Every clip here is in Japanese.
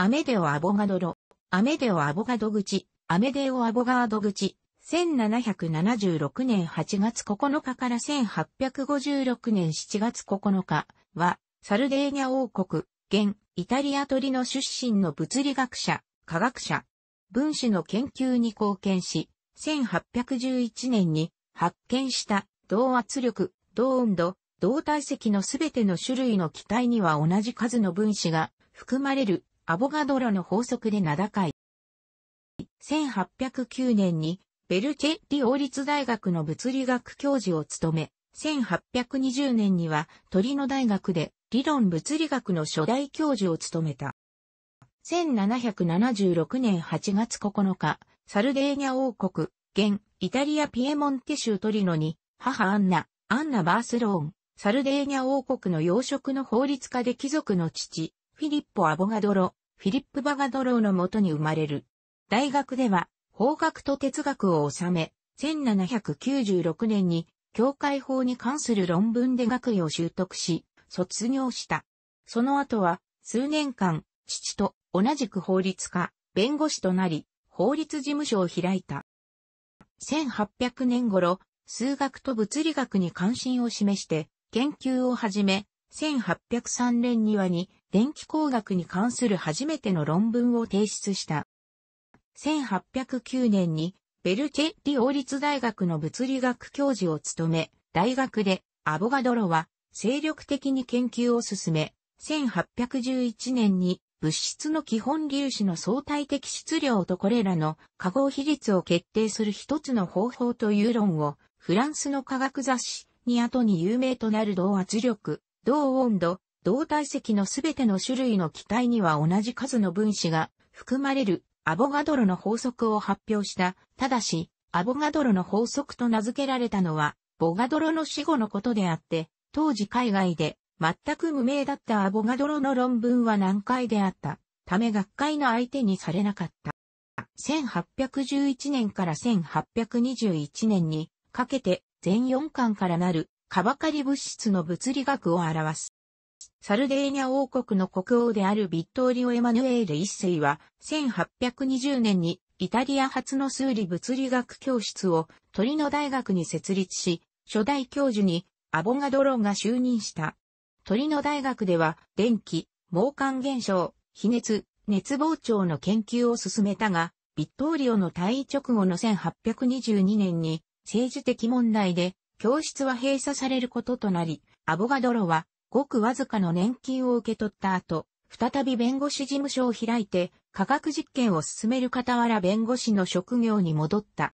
アメデオ・アボガドロ、アメデオ・アボガド口、アメデオ・アボガード口、1776年8月9日から1856年7月9日は、サルデーニャ王国、現、イタリア鳥の出身の物理学者、科学者、分子の研究に貢献し、1811年に発見した同圧力、同温度、同体積のすべての種類の気体には同じ数の分子が含まれるアボガドロの法則で名高い。1809年にベルチェッリ王立大学の物理学教授を務め、1820年にはトリノ大学で理論物理学の初代教授を務めた。1776年8月9日、サルデーニャ王国、現、イタリアピエモンテ州トリノに、母アンナ、アンナ・バースローン、サルデーニャ王国の養殖の法律家で貴族の父、フィリッポ・アボガドロ、フィリップ・バガドローのもとに生まれる。大学では、法学と哲学を収め、1796年に、教会法に関する論文で学位を習得し、卒業した。その後は、数年間、父と同じく法律家、弁護士となり、法律事務所を開いた。1800年頃、数学と物理学に関心を示して、研究を始め、1803年にはに、電気工学に関する初めての論文を提出した。1809年にベルチェッリ王立大学の物理学教授を務め、大学でアボガドロは精力的に研究を進め、1811年に物質の基本粒子の相対的質量とこれらの化合比率を決定する一つの方法という論をフランスの科学雑誌に後に有名となる同圧力、同温度、同体積のすべての種類の機体には同じ数の分子が含まれるアボガドロの法則を発表した。ただし、アボガドロの法則と名付けられたのは、ボガドロの死後のことであって、当時海外で全く無名だったアボガドロの論文は難解であった。ため学会の相手にされなかった。1811年から1821年にかけて全4巻からなるカバカリ物質の物理学を表す。サルデーニャ王国の国王であるビットーリオ・エマヌエール一世は、1820年にイタリア初の数理物理学教室をトリノ大学に設立し、初代教授にアボガドロが就任した。トリノ大学では、電気、毛管現象、比熱、熱膨張の研究を進めたが、ビットーリオの退位直後の1822年に政治的問題で教室は閉鎖されることとなり、アボガドロはごくわずかの年金を受け取った後、再び弁護士事務所を開いて、科学実験を進める傍ら弁護士の職業に戻った。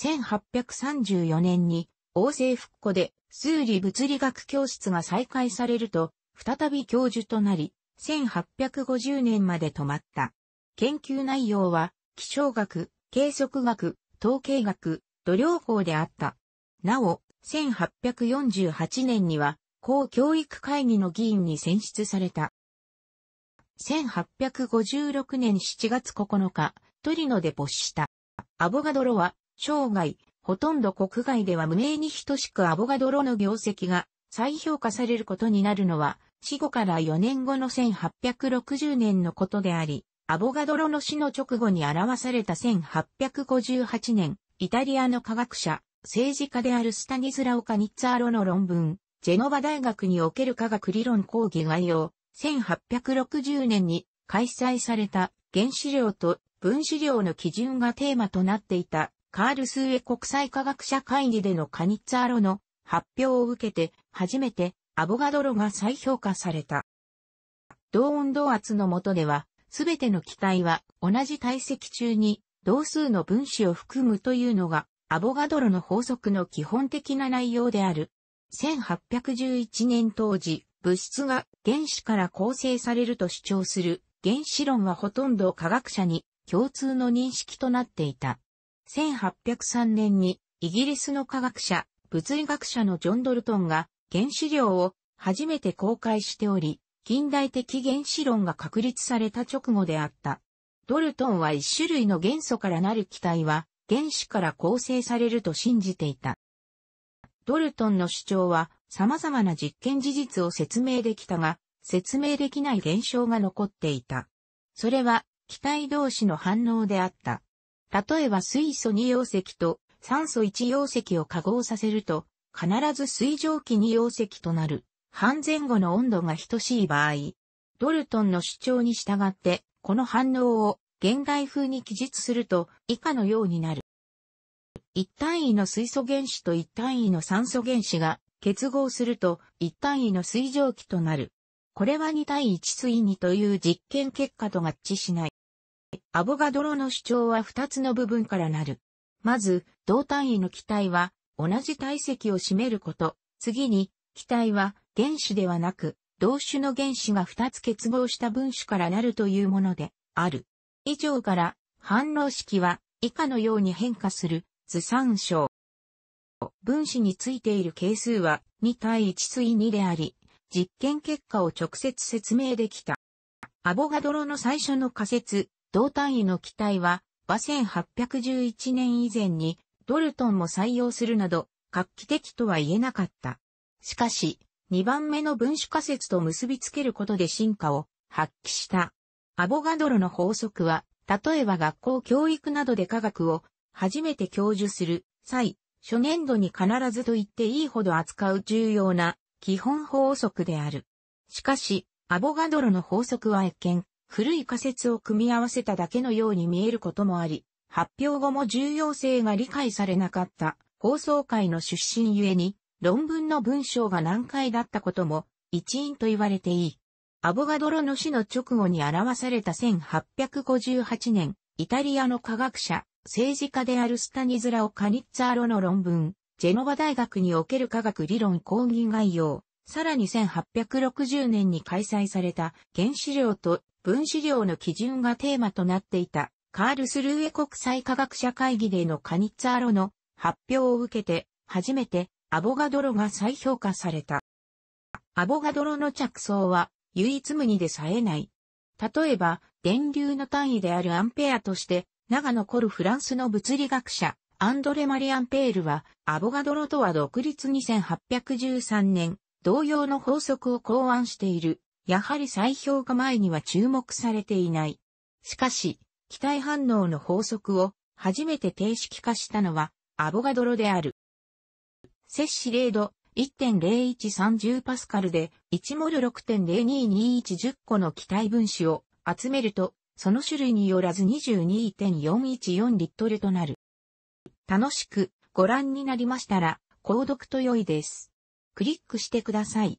1834年に、王政復古で、数理物理学教室が再開されると、再び教授となり、1850年まで止まった。研究内容は、気象学、計測学、統計学、度量法であった。なお、1848年には、公教育会議の議員に選出された。1856年7月9日、トリノで没した。アボガドロは、生涯、ほとんど国外では無名に等しくアボガドロの業績が再評価されることになるのは、死後から4年後の1860年のことであり、アボガドロの死の直後に表された1858年、イタリアの科学者、政治家であるスタニズラオ・カニッツァーロの論文、ジェノバ大学における科学理論講義概要、1860年に開催された原子量と分子量の基準がテーマとなっていたカールスウェ国際科学者会議でのカニッツァーロの発表を受けて初めてアボガドロが再評価された。同温度圧の下では、すべての気体は同じ体積中に同数の分子を含むというのがアボガドロの法則の基本的な内容である1811年当時、物質が原子から構成されると主張する原子論はほとんど科学者に共通の認識となっていた。1803年にイギリスの科学者、物理学者のジョン・ドルトンが原子量を初めて公開しており、近代的原子論が確立された直後であった。ドルトンは一種類の元素からなる気体は原子から構成されると信じていた。ドルトンの主張は様々な実験事実を説明できたが、説明できない現象が残っていた。それは、気体同士の反応であった。例えば水素2溶石と酸素1溶石を化合させると、必ず水蒸気2溶石となる、半前後の温度が等しい場合、ドルトンの主張に従って、この反応を現代風に記述すると以下のようになる。一単位の水素原子と一単位の酸素原子が結合すると一単位の水蒸気となる。これは2対1水2という実験結果と合致しない。アボガドロの主張は2つの部分からなる。まず、同単位の気体は同じ体積を占めること。次に、気体は原子ではなく、同種の原子が2つ結合した分子からなるというものである。以上から、反応式は以下のように変化する。図参照。分子についている係数は2対1対2であり、実験結果を直接説明できた。アボガドロの最初の仮説、同単位の期待は、馬1811年以前にドルトンも採用するなど、画期的とは言えなかった。しかし、2番目の分子仮説と結びつけることで進化を発揮した。アボガドロの法則は、例えば学校教育などで科学を初めて教授する際、初年度に必ずと言っていいほど扱う重要な基本法則である。しかし、アボガドロの法則は一見、古い仮説を組み合わせただけのように見えることもあり、発表後も重要性が理解されなかった放送会の出身ゆえに、論文の文章が難解だったことも一因と言われていい。アボガドロの死の直後に表された1858年、イタリアの科学者、政治家であるスタニズラオ・カニッツァーロの論文、ジェノバ大学における科学理論講義概要、さらに1860年に開催された原子量と分子量の基準がテーマとなっていたカールスルーエ国際科学者会議でのカニッツァーロの発表を受けて初めてアボガドロが再評価された。アボガドロの着想は唯一無二でさえない。例えば電流の単位であるアンペアとして長野コルフランスの物理学者、アンドレ・マリアン・ペールは、アボガドロとは独立2813年、同様の法則を考案している。やはり再評価前には注目されていない。しかし、期待反応の法則を初めて定式化したのは、アボガドロである。摂氏0度1.0130パスカルで1モル6.022110個の気体分子を集めるとその種類によらず22.414リットルとなる。楽しくご覧になりましたら、購読と良いです。クリックしてください。